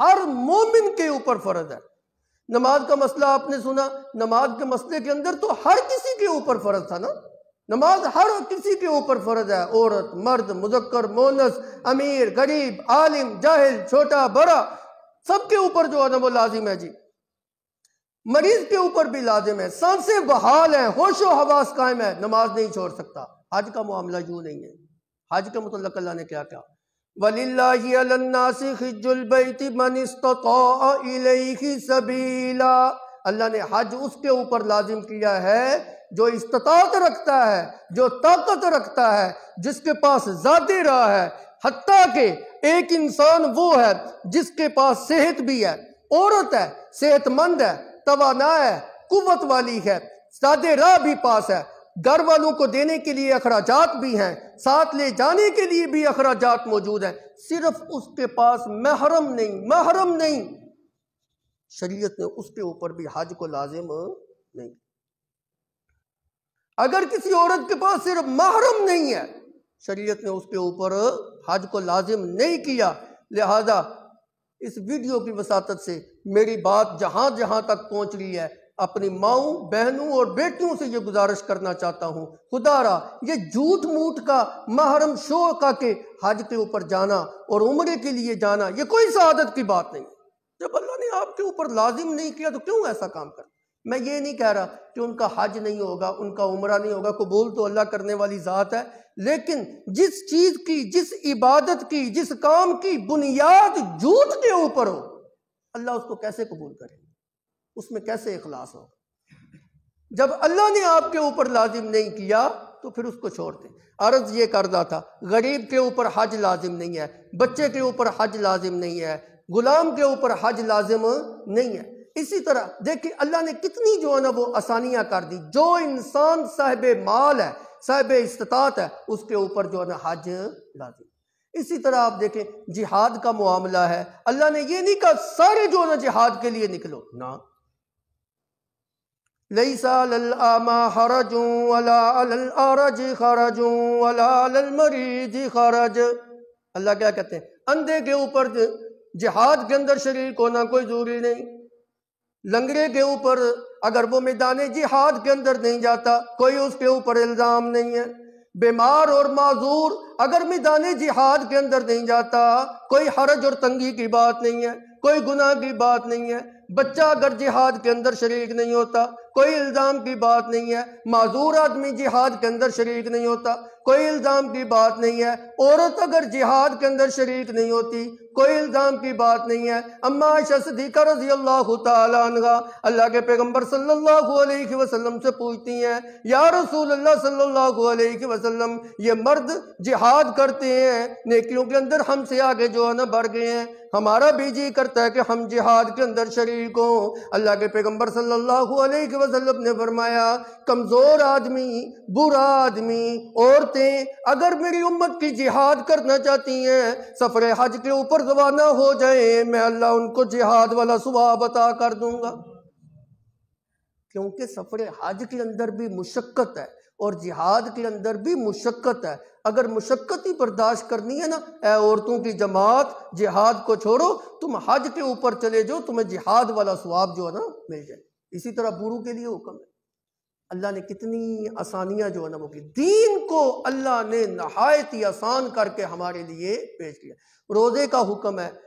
हर मोमिन के ऊपर फर्ज है नमाज का मसला आपने सुना नमाज के मसले के अंदर तो हर किसी के ऊपर फर्ज था ना नमाज हर किसी के ऊपर फर्ज है औरत मर्द मुजक्कर मोनस अमीर गरीब आलिम जाहिल छोटा बड़ा सबके ऊपर जो है ना वो लाजिम है जी मरीज के ऊपर भी लाजिम है सांसें बहाल हैं होशो हवास कायम है नमाज नहीं छोड़ सकता हज का मामला यूं नहीं है हज के मतलब अल्लाह ने क्या कहा सबीला अल्लाह ने हज उसके ऊपर लाजिम किया है जो इस्तात रखता है जो ताकत रखता है जिसके पास ज़ाती रहा है हती के एक इंसान वो है जिसके पास सेहत भी है औरत है सेहतमंद है तोाना है कुत वाली है सादे राह भी पास है घर वालों को देने के लिए अखराजात भी हैं साथ ले जाने के लिए भी अखराजात मौजूद हैं सिर्फ उसके पास महरम नहीं महरम नहीं शरीयत ने उसके ऊपर भी हज को लाजिम नहीं अगर किसी औरत के पास सिर्फ महरम नहीं है शरीयत ने उसके ऊपर हज को लाजिम नहीं किया लिहाजा इस वीडियो की वसात से मेरी बात जहां जहां तक पहुंच रही है अपनी माओ बहनों और बेटियों से ये गुजारिश करना चाहता हूँ खुदारा ये झूठ मूठ का महरम शो का के हज के ऊपर जाना और उम्र के लिए जाना ये कोई शहादत की बात नहीं जब अल्लाह ने आपके ऊपर लाजिम नहीं किया तो क्यों ऐसा काम कर मैं ये नहीं कह रहा कि उनका हज नहीं होगा उनका उम्र नहीं होगा कबूल तो अल्लाह करने वाली ज़ात है लेकिन जिस चीज़ की जिस इबादत की जिस काम की बुनियाद झूठ के ऊपर हो अल्लाह उसको कैसे कबूल करे उसमें कैसे इखलास हो जब अल्लाह ने आपके ऊपर लाजिम नहीं किया तो फिर उसको छोड़ दें अर्ज ये कर रहा था गरीब के ऊपर हज लाजिम नहीं है बच्चे के ऊपर हज लाजिम नहीं है गुलाम के ऊपर हज लाजिम नहीं है इसी तरह देखिए अल्लाह ने कितनी जो है ना वो आसानियाँ कर दी जो इंसान साहब माल है साहब इस्तात है उसके ऊपर जो है ना हज लाजिम इसी तरह आप देखें जिहाद का मामला है अल्लाह ने ये नहीं कहा सारे जो है ना जिहाद के लिए निकलो ना लईसा आमा हरजूँ वला अरज खरजूँ वला अल्लाह क्या कहते हैं अंधे के ऊपर जिहाद के अंदर को होना कोई ज़रूरी नहीं लंगड़े के ऊपर अगर वो मैदान जिहाद के अंदर नहीं जाता कोई उसके ऊपर इल्ज़ाम नहीं है बीमार और माजूर अगर मैदान जिहाद के अंदर नहीं जाता कोई हरज और तंगी की बात नहीं है कोई गुनाह की बात नहीं है बच्चा अगर जिहाद के अंदर शरीक नहीं होता कोई इल्ज़ाम की बात नहीं है माजूर आदमी जिहाद के अंदर शरीक नहीं होता कोई इल्ज़ाम की बात नहीं है औरत अगर जिहाद के अंदर शरीक नहीं होती कोई इल्ज़ाम की बात नहीं है अम्मा शदीका रजी अल्लाह तला अल्लाह के पैगम्बर सल्लल्लाहु अलैहि वसल्लम से पूछती हैं या रसूल अल्लाह सल्लल्लाहु अलैहि वसल्लम ये मर्द जिहाद करते हैं नेकियों के अंदर हमसे आगे जो है ना बढ़ गए हैं हमारा भी जी करता है कि हम जिहाद के अंदर शरीक हों अल्लाह के पैगम्बर सल्लल्लाहु अलैहि वसल्लम ने फरमाया कमज़ोर आदमी बुरा आदमी औरतें अगर मेरी उम्मत की जिहाद करना चाहती हैं सफ़र हज के ऊपर रवाना हो जाए मैं अल्लाह उनको जिहाद वाला सुबह बता कर दूंगा क्योंकि सफ़र हज के अंदर भी मुशक्क़त है और जिहाद के अंदर भी मुशक्क़त है अगर मुशक्क़त ही बर्दाश्त करनी है ना औरतों की जमात जिहाद को छोड़ो तुम हज के ऊपर चले जाओ तुम्हें जिहाद वाला स्वाब जो है ना मिल जाए इसी तरह बुरू के लिए हुक्म है अल्लाह ने कितनी आसानियां जो है ना वो की दीन को अल्लाह ने नहायत ही आसान करके हमारे लिए पेश किया रोज़े का हुक्म है